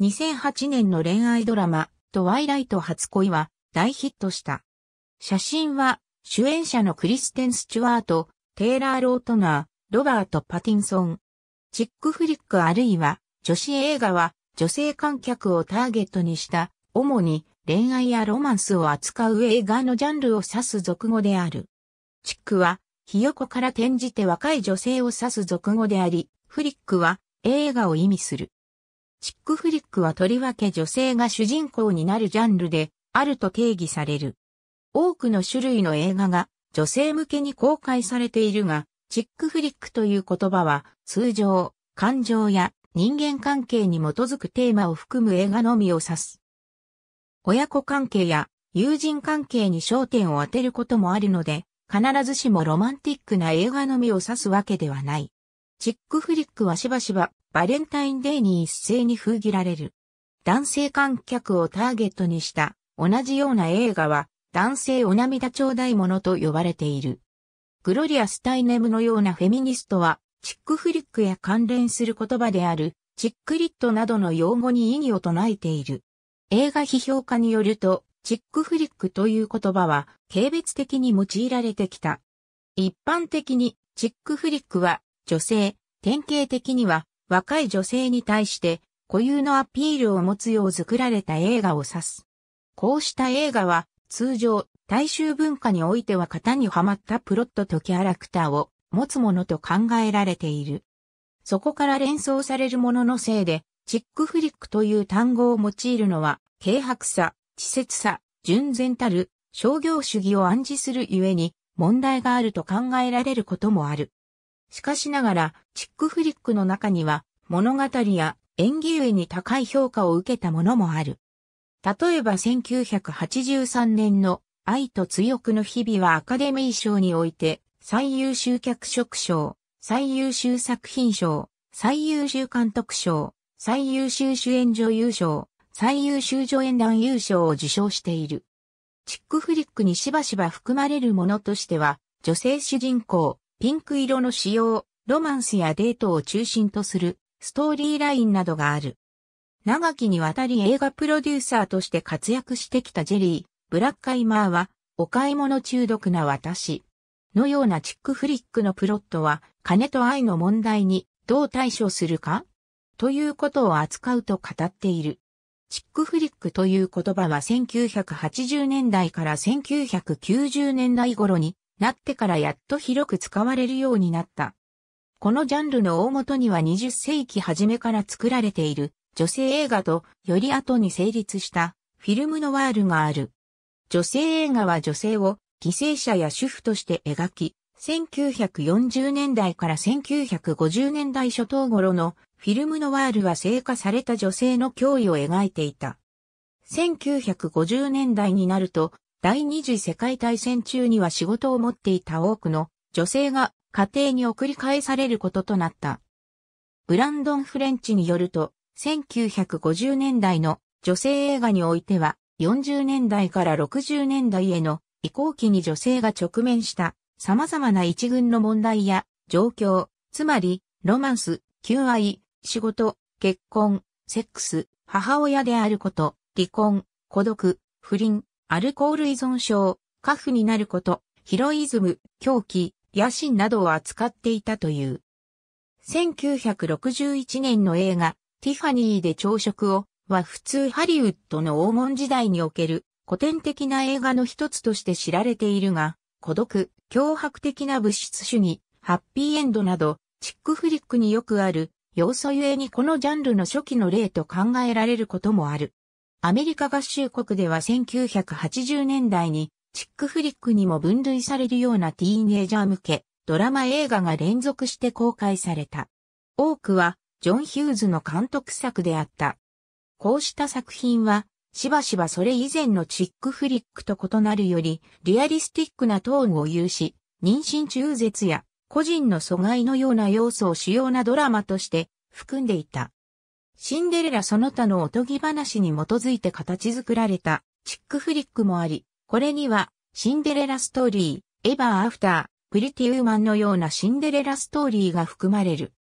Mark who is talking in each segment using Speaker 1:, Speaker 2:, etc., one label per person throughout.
Speaker 1: 2008年の恋愛ドラマ、トワイライト初恋は大ヒットした。写真は、主演者のクリステン・スチュワート、テイラー・ロートナー、ロバート・パティンソン。チックフリックあるいは、女子映画は、女性観客をターゲットにした、主に恋愛やロマンスを扱う映画のジャンルを指す俗語である。チックは、ひよこから転じて若い女性を指す俗語であり、フリックは映画を意味する。チックフリックはとりわけ女性が主人公になるジャンルであると定義される。多くの種類の映画が女性向けに公開されているが、チックフリックという言葉は通常、感情や人間関係に基づくテーマを含む映画のみを指す。親子関係や友人関係に焦点を当てることもあるので、必ずしもロマンティックな映画のみを指すわけではない。チックフリックはしばしばバレンタインデーに一斉に封切られる。男性観客をターゲットにした同じような映画は男性お涙ちょうだいものと呼ばれている。グロリア・スタイネムのようなフェミニストはチックフリックや関連する言葉であるチックリットなどの用語に異議を唱えている。映画批評家によるとチックフリックという言葉は軽蔑的に用いられてきた。一般的にチックフリックは女性、典型的には若い女性に対して固有のアピールを持つよう作られた映画を指す。こうした映画は通常大衆文化においては型にはまったプロットとキャラクターを持つものと考えられている。そこから連想されるもののせいで、チックフリックという単語を用いるのは、軽薄さ、稚拙さ、純然たる商業主義を暗示するゆえに問題があると考えられることもある。しかしながら、チックフリックの中には、物語や演技上に高い評価を受けたものもある。例えば1983年の愛と強くの日々はアカデミー賞において、最優秀脚色賞、最優秀作品賞、最優秀監督賞、最優秀主演女優賞、最優秀助演男優賞を受賞している。チックフリックにしばしば含まれるものとしては、女性主人公、ピンク色の使用、ロマンスやデートを中心とするストーリーラインなどがある。長きにわたり映画プロデューサーとして活躍してきたジェリー、ブラッカイマーは、お買い物中毒な私。のようなチックフリックのプロットは、金と愛の問題にどう対処するかということを扱うと語っている。チックフリックという言葉は1980年代から1990年代頃になってからやっと広く使われるようになった。このジャンルの大元には20世紀初めから作られている女性映画とより後に成立したフィルムノワールがある。女性映画は女性を犠牲者や主婦として描き、1940年代から1950年代初頭頃のフィルムノワールは成果された女性の脅威を描いていた。1950年代になると第二次世界大戦中には仕事を持っていた多くの女性が家庭に送り返されることとなった。ブランドン・フレンチによると、1950年代の女性映画においては、40年代から60年代への移行期に女性が直面した様々な一群の問題や状況、つまり、ロマンス、求愛、仕事、結婚、セックス、母親であること、離婚、孤独、不倫、アルコール依存症、過負になること、ヒロイズム、狂気、野心などを扱っていたという。1961年の映画、ティファニーで朝食を、は普通ハリウッドの黄金時代における古典的な映画の一つとして知られているが、孤独、脅迫的な物質主義、ハッピーエンドなど、チックフリックによくある要素ゆえにこのジャンルの初期の例と考えられることもある。アメリカ合衆国では1980年代にチックフリックにも分類されるようなティーンエイジャー向けドラマ映画が連続して公開された。多くはジョン・ヒューズの監督作であった。こうした作品はしばしばそれ以前のチックフリックと異なるよりリアリスティックなトーンを有し、妊娠中絶や個人の阻害のような要素を主要なドラマとして含んでいた。シンデレラその他のおとぎ話に基づいて形作られたチックフリックもあり、これにはシンデレラストーリー、エヴァーアフター、プリティウーマンのようなシンデレラストーリーが含まれる。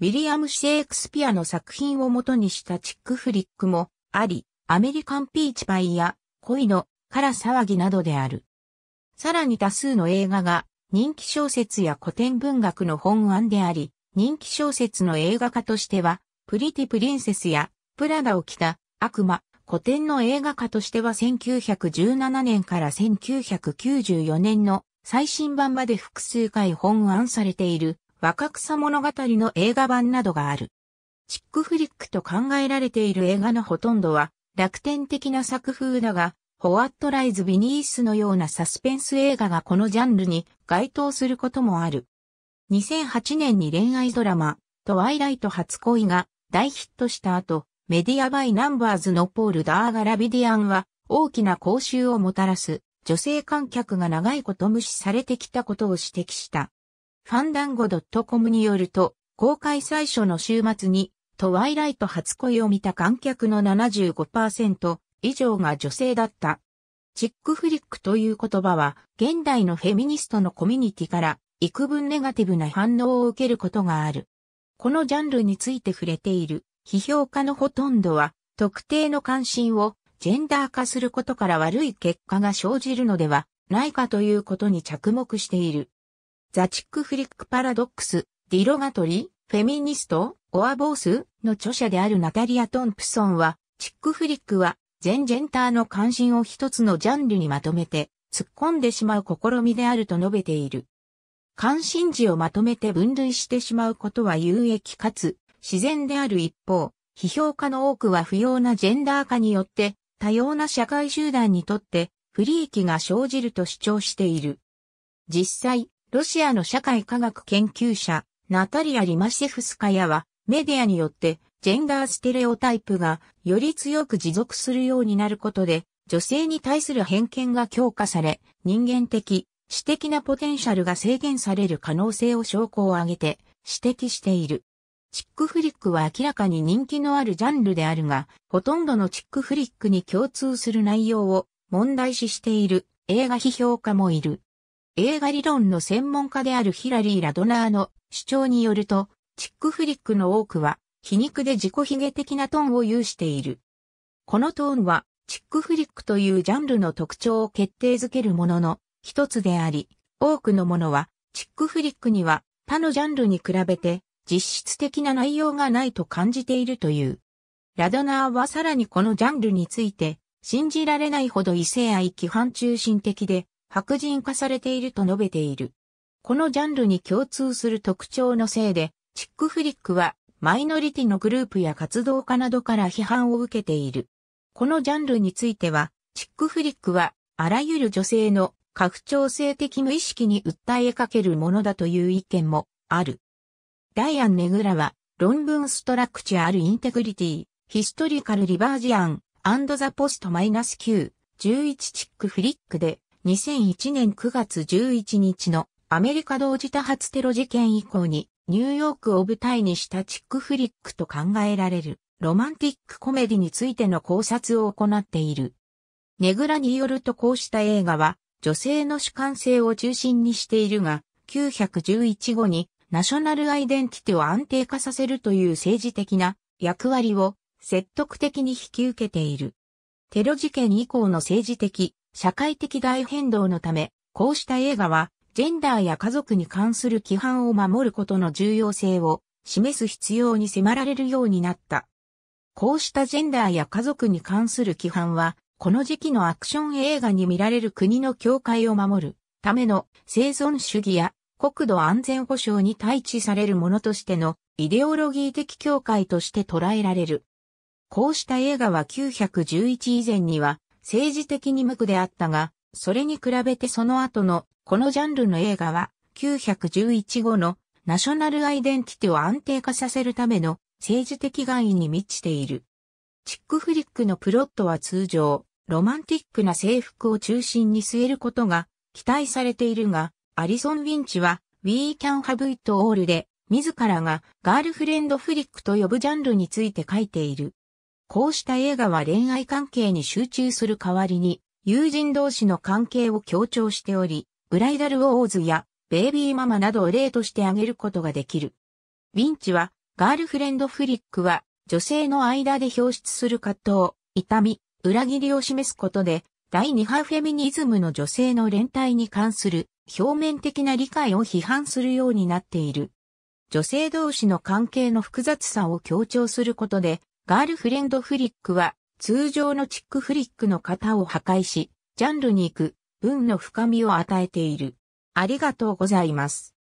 Speaker 1: ウィリアム・シェイクスピアの作品を元にしたチックフリックもあり、アメリカンピーチパイや恋のから騒ぎなどである。さらに多数の映画が人気小説や古典文学の本案であり、人気小説の映画化としてはプリティ・プリンセスや、プラダを着た、悪魔、古典の映画化としては1917年から1994年の最新版まで複数回本案されている若草物語の映画版などがある。チックフリックと考えられている映画のほとんどは楽天的な作風だが、ホワットライズ・ビニースのようなサスペンス映画がこのジャンルに該当することもある。2008年に恋愛ドラマ、トワイライト初恋が大ヒットした後、メディアバイナンバーズのポール・ダーガラビディアンは大きな口臭をもたらす女性観客が長いこと無視されてきたことを指摘した。ファンダンゴ .com によると、公開最初の週末にトワイライト初恋を見た観客の75%以上が女性だった。チックフリックという言葉は現代のフェミニストのコミュニティから幾分ネガティブな反応を受けることがある。このジャンルについて触れている批評家のほとんどは、特定の関心をジェンダー化することから悪い結果が生じるのではないかということに着目している。ザチックフリックパラドックス、ディロガトリ、フェミニスト、オアボースの著者であるナタリア・トンプソンは、チックフリックは全ジェンダーの関心を一つのジャンルにまとめて突っ込んでしまう試みであると述べている。関心事をまとめて分類してしまうことは有益かつ自然である一方、批評家の多くは不要なジェンダー化によって多様な社会集団にとって不利益が生じると主張している。実際、ロシアの社会科学研究者、ナタリア・リマシェフスカヤは、メディアによって、ジェンダーステレオタイプが、より強く持続するようになることで、女性に対する偏見が強化され、人間的、私的なポテンシャルが制限される可能性を証拠を挙げて指摘している。チックフリックは明らかに人気のあるジャンルであるが、ほとんどのチックフリックに共通する内容を問題視している映画批評家もいる。映画理論の専門家であるヒラリー・ラドナーの主張によると、チックフリックの多くは皮肉で自己卑下的なトーンを有している。このトーンはチックフリックというジャンルの特徴を決定づけるものの、一つであり、多くのものは、チックフリックには他のジャンルに比べて実質的な内容がないと感じているという。ラドナーはさらにこのジャンルについて、信じられないほど異性愛規範中心的で、白人化されていると述べている。このジャンルに共通する特徴のせいで、チックフリックはマイノリティのグループや活動家などから批判を受けている。このジャンルについては、チックフリックはあらゆる女性の拡張性的無意識に訴えかけるものだという意見もある。ダイアン・ネグラは、論文ストラクチャール・インテグリティ、ヒストリカル・リバージアン、アンドザ・ポスト・マイナス Q、11チック・フリックで、2001年9月11日のアメリカ同時多発テロ事件以降に、ニューヨークを舞台にしたチック・フリックと考えられる、ロマンティック・コメディについての考察を行っている。ネグラによるとこうした映画は、女性の主観性を中心にしているが、911後にナショナルアイデンティティを安定化させるという政治的な役割を説得的に引き受けている。テロ事件以降の政治的、社会的大変動のため、こうした映画は、ジェンダーや家族に関する規範を守ることの重要性を示す必要に迫られるようになった。こうしたジェンダーや家族に関する規範は、この時期のアクション映画に見られる国の境界を守るための生存主義や国土安全保障に対峙されるものとしてのイデオロギー的境界として捉えられる。こうした映画は911以前には政治的に無垢であったが、それに比べてその後のこのジャンルの映画は911後のナショナルアイデンティティを安定化させるための政治的外意に満ちている。チックフリックのプロットは通常、ロマンティックな制服を中心に据えることが期待されているが、アリソン・ウィンチは We Can Have It All で自らがガールフレンドフリックと呼ぶジャンルについて書いている。こうした映画は恋愛関係に集中する代わりに友人同士の関係を強調しており、ブライダル・ウォーズやベイビーママなどを例として挙げることができる。ウィンチはガールフレンドフリックは女性の間で表出する葛藤、痛み、裏切りを示すことで、第二波フェミニズムの女性の連帯に関する表面的な理解を批判するようになっている。女性同士の関係の複雑さを強調することで、ガールフレンドフリックは通常のチックフリックの型を破壊し、ジャンルに行く文の深みを与えている。ありがとうございます。